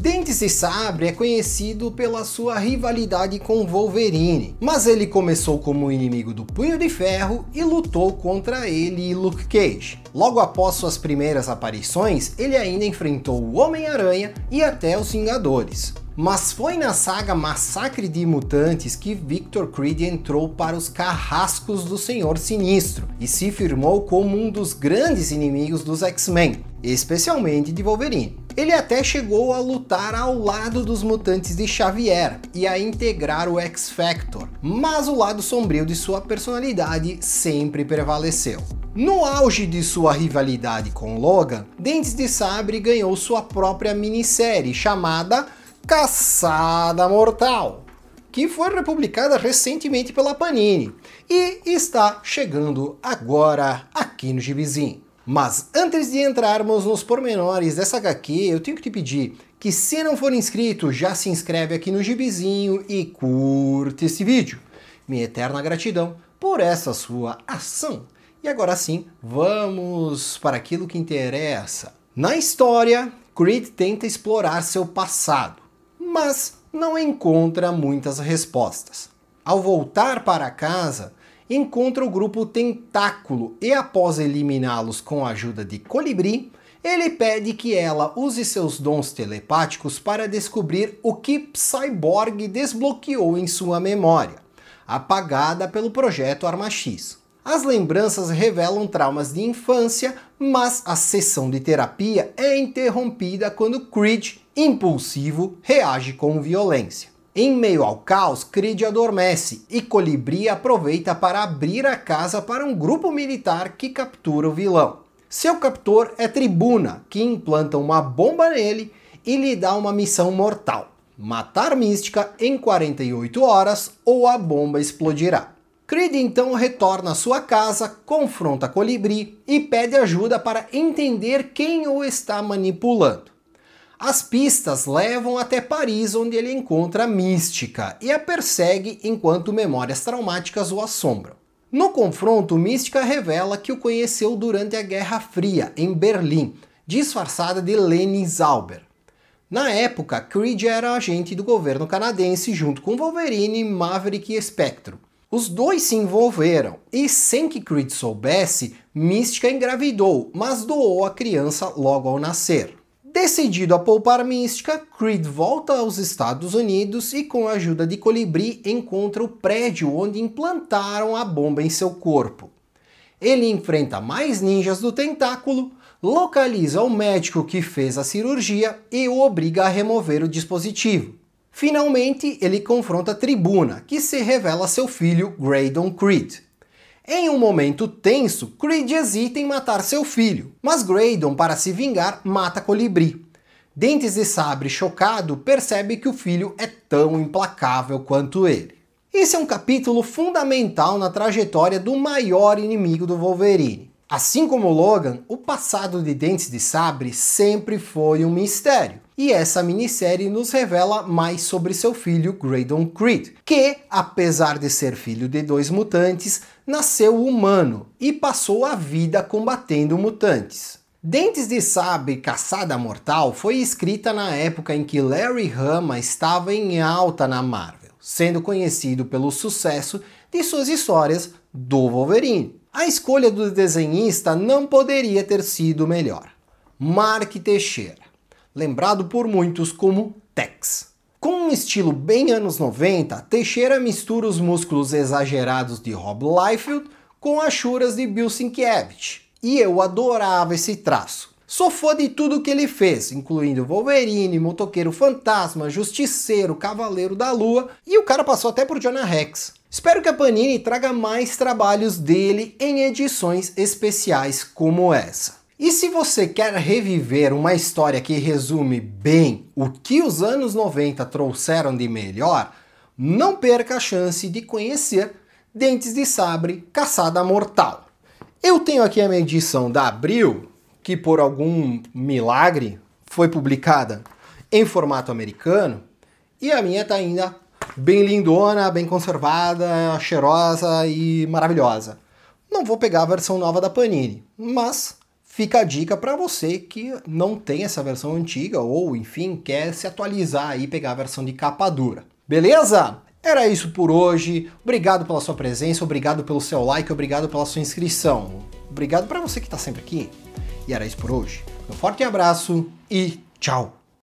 dente de Sabre é conhecido pela sua rivalidade com Wolverine, mas ele começou como inimigo do Punho de Ferro e lutou contra ele e Luke Cage. Logo após suas primeiras aparições, ele ainda enfrentou o Homem-Aranha e até os Vingadores. Mas foi na saga Massacre de Mutantes que Victor Creed entrou para os carrascos do Senhor Sinistro e se firmou como um dos grandes inimigos dos X-Men, especialmente de Wolverine. Ele até chegou a lutar ao lado dos mutantes de Xavier e a integrar o X-Factor, mas o lado sombrio de sua personalidade sempre prevaleceu. No auge de sua rivalidade com Logan, Dentes de Sabre ganhou sua própria minissérie chamada Caçada Mortal, que foi republicada recentemente pela Panini e está chegando agora aqui no Gibizinho. Mas antes de entrarmos nos pormenores dessa HQ, eu tenho que te pedir que se não for inscrito, já se inscreve aqui no Gibizinho e curte esse vídeo. Minha eterna gratidão por essa sua ação. E agora sim, vamos para aquilo que interessa. Na história, Creed tenta explorar seu passado, mas não encontra muitas respostas. Ao voltar para casa, encontra o grupo Tentáculo e, após eliminá-los com a ajuda de Colibri, ele pede que ela use seus dons telepáticos para descobrir o que Cyborg desbloqueou em sua memória, apagada pelo projeto Arma X. As lembranças revelam traumas de infância, mas a sessão de terapia é interrompida quando Creed, impulsivo, reage com violência. Em meio ao caos, Creed adormece e Colibri aproveita para abrir a casa para um grupo militar que captura o vilão. Seu captor é Tribuna, que implanta uma bomba nele e lhe dá uma missão mortal: matar Mística em 48 horas ou a bomba explodirá. Creed então retorna à sua casa, confronta Colibri e pede ajuda para entender quem o está manipulando. As pistas levam até Paris, onde ele encontra a mística e a persegue enquanto memórias traumáticas o assombram. No confronto, Mística revela que o conheceu durante a Guerra Fria, em Berlim, disfarçada de Leni Zauber. Na época, Creed era agente do governo canadense junto com Wolverine, Maverick e Spectro. Os dois se envolveram e, sem que Creed soubesse, Mística engravidou, mas doou a criança logo ao nascer. Decidido a poupar Mística, Creed volta aos Estados Unidos e, com a ajuda de Colibri, encontra o prédio onde implantaram a bomba em seu corpo. Ele enfrenta mais ninjas do tentáculo, localiza o médico que fez a cirurgia e o obriga a remover o dispositivo. Finalmente, ele confronta a Tribuna, que se revela seu filho Graydon Creed. Em um momento tenso, Creed hesita em matar seu filho, mas Graydon, para se vingar, mata Colibri. Dentes de Sabre, chocado, percebe que o filho é tão implacável quanto ele. Esse é um capítulo fundamental na trajetória do maior inimigo do Wolverine. Assim como Logan, o passado de Dentes de Sabre sempre foi um mistério. E essa minissérie nos revela mais sobre seu filho Graydon Creed, que, apesar de ser filho de dois mutantes, nasceu humano e passou a vida combatendo mutantes. Dentes de Sabre Caçada Mortal foi escrita na época em que Larry Hama estava em alta na Marvel, sendo conhecido pelo sucesso de suas histórias do Wolverine. A escolha do desenhista não poderia ter sido melhor. Mark Teixeira, lembrado por muitos como Tex. Com um estilo bem anos 90, Teixeira mistura os músculos exagerados de Rob Liefeld com achuras de Bill Sienkiewicz. E eu adorava esse traço. Sou fã de tudo que ele fez, incluindo Wolverine, Motoqueiro Fantasma, Justiceiro, Cavaleiro da Lua, e o cara passou até por Jonah Rex. Espero que a Panini traga mais trabalhos dele em edições especiais como essa. E se você quer reviver uma história que resume bem o que os anos 90 trouxeram de melhor, não perca a chance de conhecer Dentes de Sabre Caçada Mortal. Eu tenho aqui a minha edição da Abril, que por algum milagre foi publicada em formato americano, e a minha está ainda bem lindona, bem conservada, cheirosa e maravilhosa. Não vou pegar a versão nova da Panini, mas fica a dica para você que não tem essa versão antiga ou, enfim, quer se atualizar e pegar a versão de capa dura. Beleza? Era isso por hoje. Obrigado pela sua presença, obrigado pelo seu like, obrigado pela sua inscrição. Obrigado para você que está sempre aqui. E era isso por hoje. Um forte abraço e tchau!